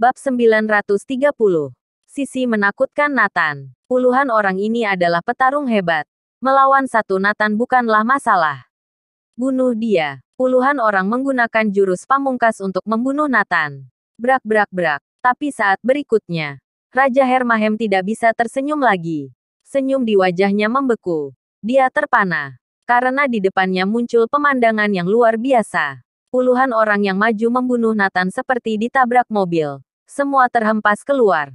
Bab 930. Sisi menakutkan Nathan. Puluhan orang ini adalah petarung hebat. Melawan satu Nathan bukanlah masalah. Bunuh dia. Puluhan orang menggunakan jurus pamungkas untuk membunuh Nathan. Brak brak brak. Tapi saat berikutnya, Raja Hermahem tidak bisa tersenyum lagi. Senyum di wajahnya membeku. Dia terpana. Karena di depannya muncul pemandangan yang luar biasa. Puluhan orang yang maju membunuh Nathan seperti ditabrak mobil. Semua terhempas keluar.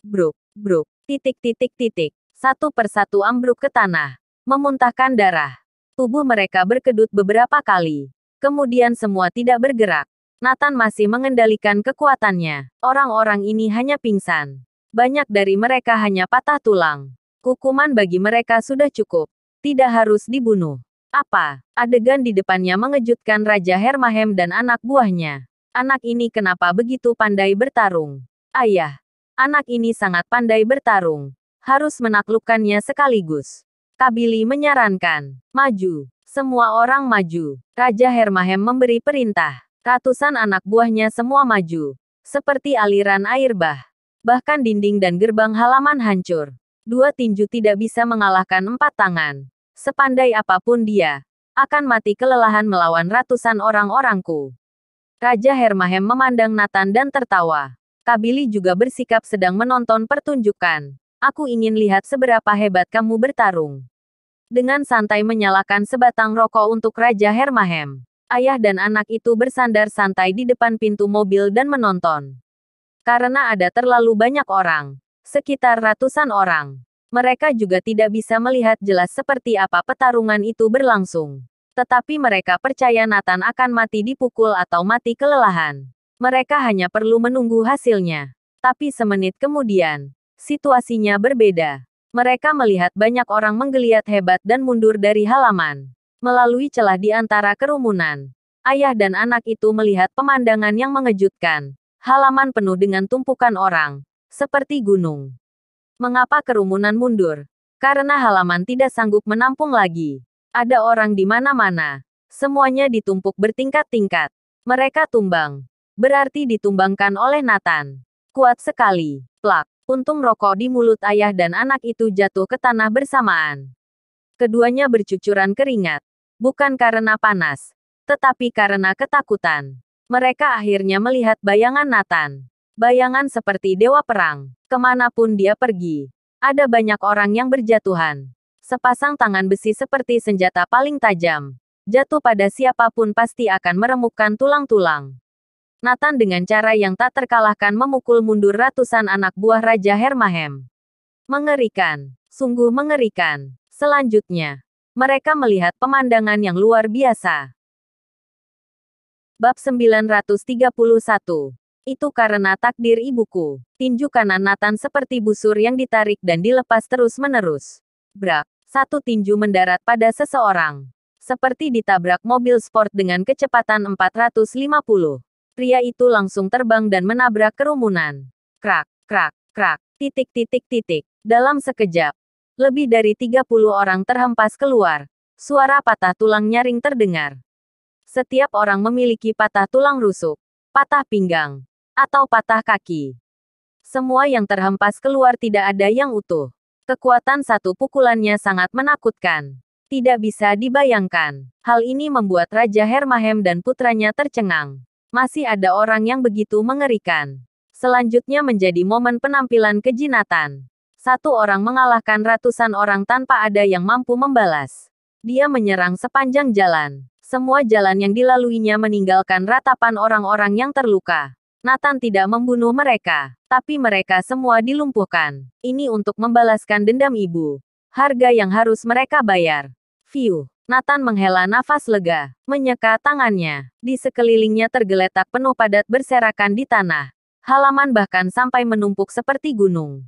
Bruk, bruk, titik titik titik. Satu persatu ambruk ke tanah. Memuntahkan darah. Tubuh mereka berkedut beberapa kali. Kemudian semua tidak bergerak. Nathan masih mengendalikan kekuatannya. Orang-orang ini hanya pingsan. Banyak dari mereka hanya patah tulang. Hukuman bagi mereka sudah cukup. Tidak harus dibunuh. Apa? Adegan di depannya mengejutkan Raja Hermahem dan anak buahnya. Anak ini kenapa begitu pandai bertarung? Ayah, anak ini sangat pandai bertarung. Harus menaklukkannya sekaligus. Kabili menyarankan, maju. Semua orang maju. Raja Hermahem memberi perintah. Ratusan anak buahnya semua maju. Seperti aliran air bah. Bahkan dinding dan gerbang halaman hancur. Dua tinju tidak bisa mengalahkan empat tangan. Sepandai apapun dia, akan mati kelelahan melawan ratusan orang-orangku. Raja Hermahem memandang Nathan dan tertawa. Kabili juga bersikap sedang menonton pertunjukan. Aku ingin lihat seberapa hebat kamu bertarung. Dengan santai menyalakan sebatang rokok untuk Raja Hermahem. Ayah dan anak itu bersandar santai di depan pintu mobil dan menonton. Karena ada terlalu banyak orang. Sekitar ratusan orang mereka juga tidak bisa melihat jelas seperti apa petarungan itu berlangsung. Tetapi mereka percaya Nathan akan mati dipukul atau mati kelelahan. Mereka hanya perlu menunggu hasilnya. Tapi semenit kemudian, situasinya berbeda. Mereka melihat banyak orang menggeliat hebat dan mundur dari halaman. Melalui celah di antara kerumunan, ayah dan anak itu melihat pemandangan yang mengejutkan. Halaman penuh dengan tumpukan orang, seperti gunung. Mengapa kerumunan mundur? Karena halaman tidak sanggup menampung lagi. Ada orang di mana-mana. Semuanya ditumpuk bertingkat-tingkat. Mereka tumbang. Berarti ditumbangkan oleh Nathan. Kuat sekali. Plak. Untung rokok di mulut ayah dan anak itu jatuh ke tanah bersamaan. Keduanya bercucuran keringat. Bukan karena panas, tetapi karena ketakutan. Mereka akhirnya melihat bayangan Nathan. Bayangan seperti dewa perang. Kemanapun dia pergi, ada banyak orang yang berjatuhan. Sepasang tangan besi seperti senjata paling tajam. Jatuh pada siapapun pasti akan meremukkan tulang-tulang. Nathan dengan cara yang tak terkalahkan memukul mundur ratusan anak buah Raja Hermahem. Mengerikan, sungguh mengerikan. Selanjutnya, mereka melihat pemandangan yang luar biasa. Bab 931. Itu karena takdir ibuku. Tinju kanan Nathan seperti busur yang ditarik dan dilepas terus-menerus. Brak satu tinju mendarat pada seseorang. Seperti ditabrak mobil sport dengan kecepatan 450. Pria itu langsung terbang dan menabrak kerumunan. Krak, krak, krak, titik titik titik. Dalam sekejap, lebih dari 30 orang terhempas keluar. Suara patah tulang nyaring terdengar. Setiap orang memiliki patah tulang rusuk, patah pinggang, atau patah kaki. Semua yang terhempas keluar tidak ada yang utuh. Kekuatan satu pukulannya sangat menakutkan. Tidak bisa dibayangkan. Hal ini membuat Raja Hermahem dan putranya tercengang. Masih ada orang yang begitu mengerikan. Selanjutnya menjadi momen penampilan kejinatan. Satu orang mengalahkan ratusan orang tanpa ada yang mampu membalas. Dia menyerang sepanjang jalan. Semua jalan yang dilaluinya meninggalkan ratapan orang-orang yang terluka. Nathan tidak membunuh mereka, tapi mereka semua dilumpuhkan. Ini untuk membalaskan dendam ibu. Harga yang harus mereka bayar. View. Nathan menghela nafas lega, menyeka tangannya. Di sekelilingnya tergeletak penuh padat berserakan di tanah. Halaman bahkan sampai menumpuk seperti gunung.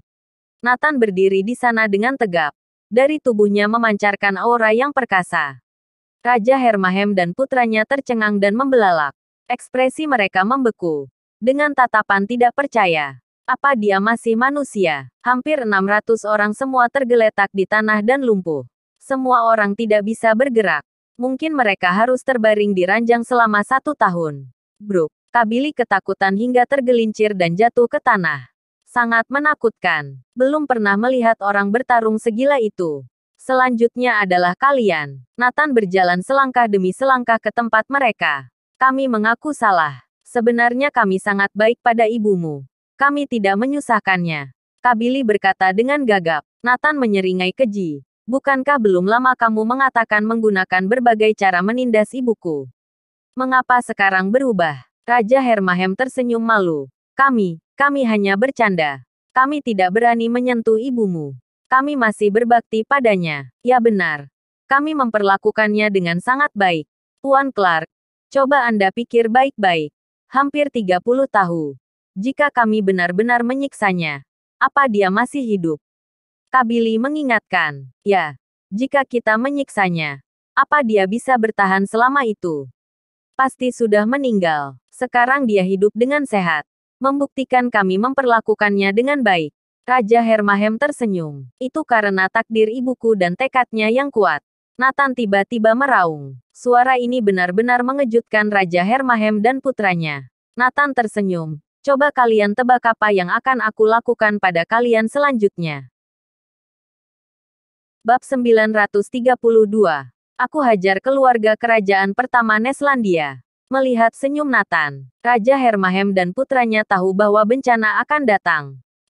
Nathan berdiri di sana dengan tegap. Dari tubuhnya memancarkan aura yang perkasa. Raja Hermahem dan putranya tercengang dan membelalak. Ekspresi mereka membeku dengan tatapan tidak percaya. Apa dia masih manusia? Hampir 600 orang semua tergeletak di tanah dan lumpuh. Semua orang tidak bisa bergerak. Mungkin mereka harus terbaring di ranjang selama satu tahun. Brook, Kabili ketakutan hingga tergelincir dan jatuh ke tanah. Sangat menakutkan. Belum pernah melihat orang bertarung segila itu. Selanjutnya adalah kalian. Nathan berjalan selangkah demi selangkah ke tempat mereka. Kami mengaku salah. Sebenarnya kami sangat baik pada ibumu. Kami tidak menyusahkannya. Kabili berkata dengan gagap. Nathan menyeringai keji. Bukankah belum lama kamu mengatakan menggunakan berbagai cara menindas ibuku? Mengapa sekarang berubah? Raja Hermahem tersenyum malu. Kami, kami hanya bercanda. Kami tidak berani menyentuh ibumu. Kami masih berbakti padanya. Ya benar. Kami memperlakukannya dengan sangat baik. Tuan Clark, coba Anda pikir baik-baik hampir 30 tahun. Jika kami benar-benar menyiksanya, apa dia masih hidup? Kabili mengingatkan, ya, jika kita menyiksanya, apa dia bisa bertahan selama itu? Pasti sudah meninggal. Sekarang dia hidup dengan sehat. Membuktikan kami memperlakukannya dengan baik. Raja Hermahem tersenyum. Itu karena takdir ibuku dan tekadnya yang kuat. Nathan tiba-tiba meraung. Suara ini benar-benar mengejutkan Raja Hermahem dan putranya. Nathan tersenyum. Coba kalian tebak apa yang akan aku lakukan pada kalian selanjutnya. Bab 932. Aku hajar keluarga kerajaan pertama Neslandia. Melihat senyum Nathan, Raja Hermahem dan putranya tahu bahwa bencana akan datang.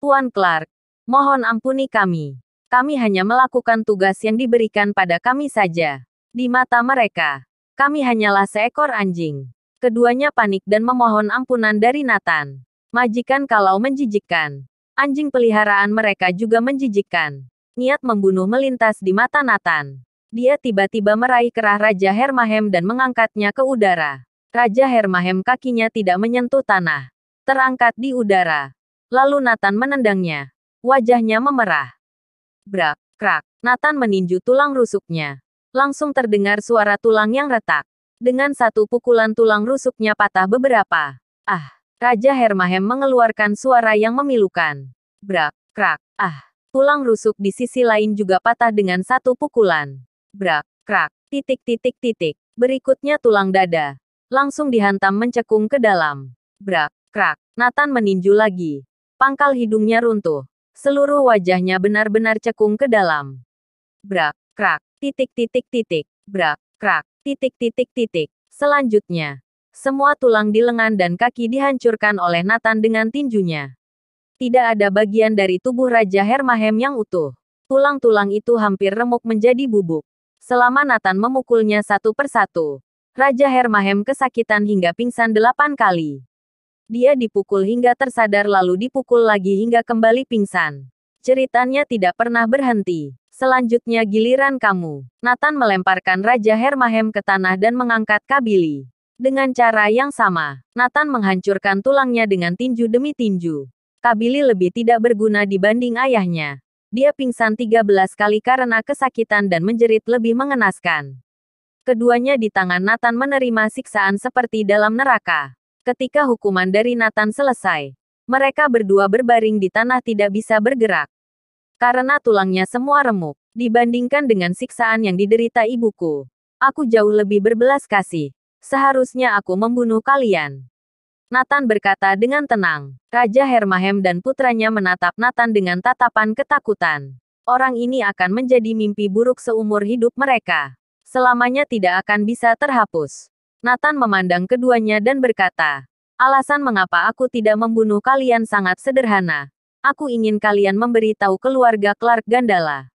Tuan Clark, mohon ampuni kami. Kami hanya melakukan tugas yang diberikan pada kami saja. Di mata mereka, kami hanyalah seekor anjing. Keduanya panik dan memohon ampunan dari Nathan. Majikan kalau menjijikkan. Anjing peliharaan mereka juga menjijikkan. Niat membunuh melintas di mata Nathan. Dia tiba-tiba meraih kerah Raja Hermahem dan mengangkatnya ke udara. Raja Hermahem kakinya tidak menyentuh tanah. Terangkat di udara. Lalu Nathan menendangnya. Wajahnya memerah. Brak, krak. Nathan meninju tulang rusuknya. Langsung terdengar suara tulang yang retak. Dengan satu pukulan tulang rusuknya patah beberapa. Ah, Raja Hermahem mengeluarkan suara yang memilukan. Brak, krak. Ah, tulang rusuk di sisi lain juga patah dengan satu pukulan. Brak, krak. Titik titik titik. Berikutnya tulang dada. Langsung dihantam mencekung ke dalam. Brak, krak. Nathan meninju lagi. Pangkal hidungnya runtuh. Seluruh wajahnya benar-benar cekung ke dalam. Brak, krak, titik titik titik, brak, krak, titik titik titik. Selanjutnya, semua tulang di lengan dan kaki dihancurkan oleh Nathan dengan tinjunya. Tidak ada bagian dari tubuh Raja Hermahem yang utuh. Tulang-tulang itu hampir remuk menjadi bubuk. Selama Nathan memukulnya satu persatu, Raja Hermahem kesakitan hingga pingsan delapan kali. Dia dipukul hingga tersadar lalu dipukul lagi hingga kembali pingsan. Ceritanya tidak pernah berhenti. Selanjutnya giliran kamu. Nathan melemparkan Raja Hermahem ke tanah dan mengangkat Kabili. Dengan cara yang sama, Nathan menghancurkan tulangnya dengan tinju demi tinju. Kabili lebih tidak berguna dibanding ayahnya. Dia pingsan 13 kali karena kesakitan dan menjerit lebih mengenaskan. Keduanya di tangan Nathan menerima siksaan seperti dalam neraka. Ketika hukuman dari Nathan selesai, mereka berdua berbaring di tanah tidak bisa bergerak. Karena tulangnya semua remuk, dibandingkan dengan siksaan yang diderita ibuku. Aku jauh lebih berbelas kasih. Seharusnya aku membunuh kalian. Nathan berkata dengan tenang. Raja Hermahem dan putranya menatap Nathan dengan tatapan ketakutan. Orang ini akan menjadi mimpi buruk seumur hidup mereka. Selamanya tidak akan bisa terhapus. Nathan memandang keduanya dan berkata, Alasan mengapa aku tidak membunuh kalian sangat sederhana. Aku ingin kalian memberi tahu keluarga Clark Gandala.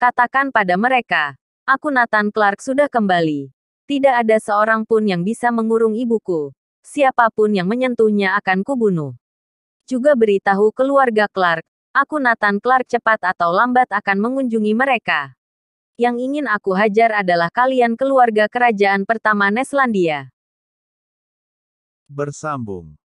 Katakan pada mereka, aku Nathan Clark sudah kembali. Tidak ada seorang pun yang bisa mengurung ibuku. Siapapun yang menyentuhnya akan kubunuh. Juga beritahu keluarga Clark, aku Nathan Clark cepat atau lambat akan mengunjungi mereka. Yang ingin aku hajar adalah kalian keluarga kerajaan pertama Neslandia. Bersambung